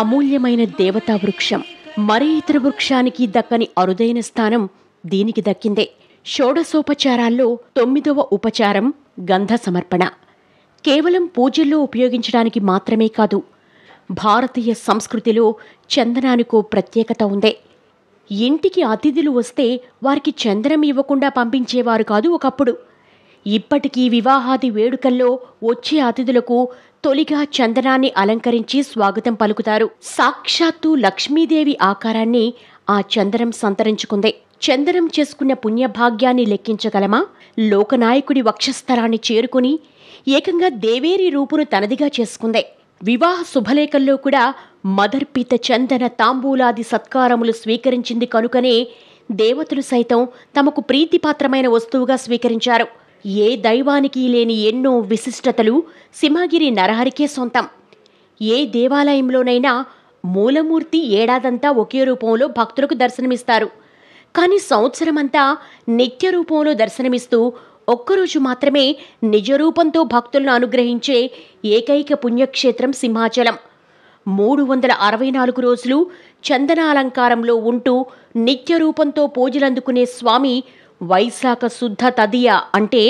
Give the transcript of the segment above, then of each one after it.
అమూల్యమైన దేవతా వృక్షం మరే ఇతర వృక్షానికి దక్కని అరుదైన స్థానం దీనికి దక్కిందే షోడసోపచారాల్లో తొమ్మిదవ ఉపచారం గంధ సమర్పణ కేవలం పూజల్లో ఉపయోగించడానికి మాత్రమే కాదు భారతీయ సంస్కృతిలో చందనానికో ప్రత్యేకత ఉందే ఇంటికి అతిథులు వస్తే వారికి చందనం ఇవ్వకుండా పంపించేవారు కాదు ఒకప్పుడు ఇప్పటికీ వివాహాది వేడుకల్లో వచ్చే అతిథులకు తొలిగా చందనాన్ని అలంకరించి స్వాగతం పలుకుతారు సాక్షాత్తు లక్ష్మీదేవి ఆకారాన్ని ఆ చందరం సంతరించుకుందే చందనం చేసుకున్న పుణ్యభాగ్యాన్ని లెక్కించగలమా లోకనాయకుడి వక్షస్థలాన్ని చేరుకుని ఏకంగా దేవేరి రూపును తనదిగా చేసుకుందే వివాహ శుభలేఖల్లో కూడా మదర్పిత చందన తాంబూలాది సత్కారములు స్వీకరించింది కనుకనే దేవతలు సైతం తమకు ప్రీతిపాత్రమైన వస్తువుగా స్వీకరించారు ఏ దైవానికి లేని ఎన్నో విశిష్టతలు సింహగిరి నరహరికే సొంతం ఏ దేవాలయంలోనైనా మూలమూర్తి ఏడాదంతా ఒకే రూపంలో భక్తులకు దర్శనమిస్తారు కానీ సంవత్సరమంతా నిత్య రూపంలో దర్శనమిస్తూ ఒక్కరోజు మాత్రమే నిజరూపంతో భక్తులను అనుగ్రహించే ఏకైక పుణ్యక్షేత్రం సింహాచలం మూడు వందల అరవై నాలుగు రోజులు చందనాలంకారంలో ఉంటూ నిత్య రూపంతో పూజలందుకునే స్వామి వైశాఖ శుద్ధ తదియ అంటే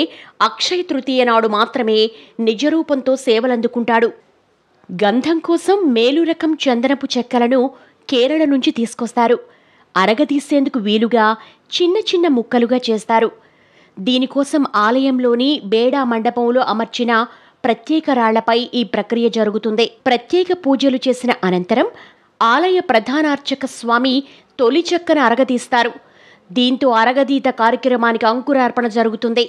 అక్షయ తృతీయ నాడు మాత్రమే నిజరూపంతో సేవలందుకుంటాడు గంధం కోసం మేలు రకం చందనపు చెక్కలను కేరళ నుంచి తీసుకొస్తారు అరగదీసేందుకు వీలుగా చిన్న చిన్న ముక్కలుగా చేస్తారు దీనికోసం ఆలయంలోని బేడా మండపంలో అమర్చిన ప్రత్యేక రాళ్లపై ఈ ప్రక్రియ జరుగుతుంది ప్రత్యేక పూజలు చేసిన అనంతరం ఆలయ ప్రధానార్చక స్వామి తొలి చెక్కను అరగదీస్తారు దీంతో అరగదీత కార్యక్రమానికి అంకురార్పణ జరుగుతుంది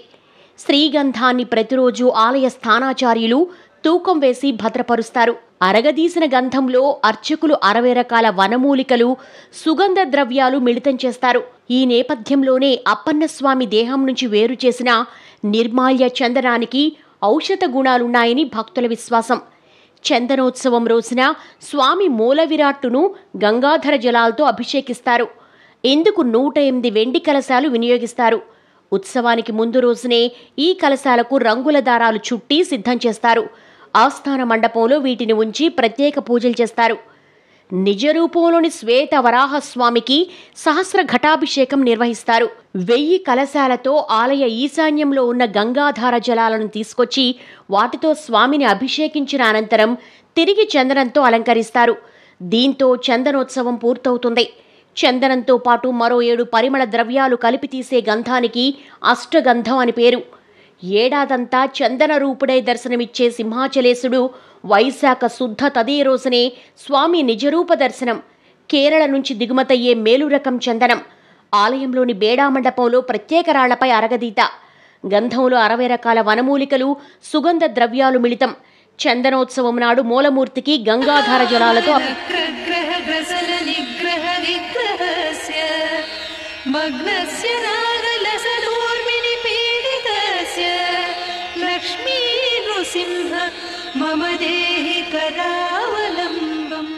శ్రీగంధాన్ని ప్రతిరోజు ఆలయ స్థానాచార్యులు తూకం వేసి భద్రపరుస్తారు అరగదీసిన గంధంలో అర్చకులు అరవై రకాల వనమూలికలు సుగంధ ద్రవ్యాలు మిళితం చేస్తారు ఈ నేపథ్యంలోనే అప్పన్నస్వామి దేహం నుంచి వేరు చేసిన నిర్మాల్య చందనానికి ఔషధ గుణాలున్నాయని భక్తుల విశ్వాసం చందనోత్సవం రోజున స్వామి మూల విరాట్టును గంగాధర జలాలతో అభిషేకిస్తారు ఇందుకు నూట ఎనిమిది వెండి కలశాలు వినియోగిస్తారు ఉత్సవానికి ముందు రోజునే ఈ కలశాలకు రంగుల దారాలు చుట్టి సిద్ధం చేస్తారు ఆస్థాన మండపంలో వీటిని ఉంచి ప్రత్యేక పూజలు చేస్తారు నిజరూపంలోని శ్వేత వరాహస్వామికి సహస్ర ఘటాభిషేకం నిర్వహిస్తారు వెయ్యి కలశాలతో ఆలయ ఈశాన్యంలో ఉన్న గంగాధార జలాలను తీసుకొచ్చి వాటితో స్వామిని అభిషేకించిన అనంతరం తిరిగి చందనంతో అలంకరిస్తారు దీంతో చందనోత్సవం పూర్తవుతుంది చందనంతో పాటు మరో ఏడు పరిమళ ద్రవ్యాలు కలిపి తీసే గంధానికి అష్టగంధం అని పేరు ఏడాదంతా చందన రూపుడై దర్శనమిచ్చే సింహాచలేశుడు వైశాఖ శుద్ధ తదే రోజునే స్వామి నిజరూప దర్శనం కేరళ నుంచి దిగుమతయ్యే మేలు రకం చందనం ఆలయంలోని బేడా మండపంలో ప్రత్యేక రాళ్లపై అరగదీత గంధంలో అరవై రకాల వనమూలికలు సుగంధ ద్రవ్యాలు మిళితం చందనోత్సవం నాడు మూలమూర్తికి గంగాధార జలాలతో మగ్నస్య सिंह मम देहि करावलम्बम्